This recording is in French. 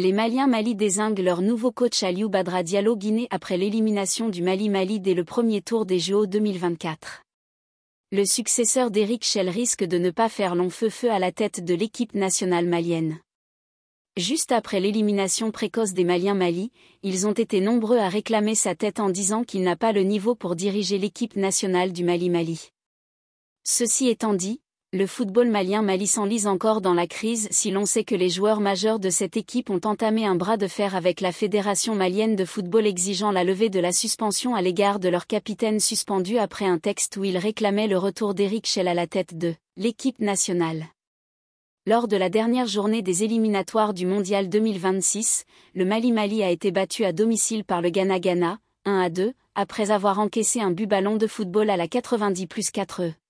Les Maliens Mali désinguent leur nouveau coach Aliou Badra Diallo Guinée après l'élimination du Mali Mali dès le premier tour des JO 2024. Le successeur d'Eric Schell risque de ne pas faire long feu-feu à la tête de l'équipe nationale malienne. Juste après l'élimination précoce des Maliens Mali, ils ont été nombreux à réclamer sa tête en disant qu'il n'a pas le niveau pour diriger l'équipe nationale du Mali Mali. Ceci étant dit, le football malien Mali s'enlise encore dans la crise si l'on sait que les joueurs majeurs de cette équipe ont entamé un bras de fer avec la Fédération malienne de football exigeant la levée de la suspension à l'égard de leur capitaine suspendu après un texte où il réclamait le retour d'Eric Schell à la tête de l'équipe nationale. Lors de la dernière journée des éliminatoires du Mondial 2026, le Mali-Mali a été battu à domicile par le Ghana-Ghana, 1 à 2, après avoir encaissé un but ballon de football à la 90 plus 4 e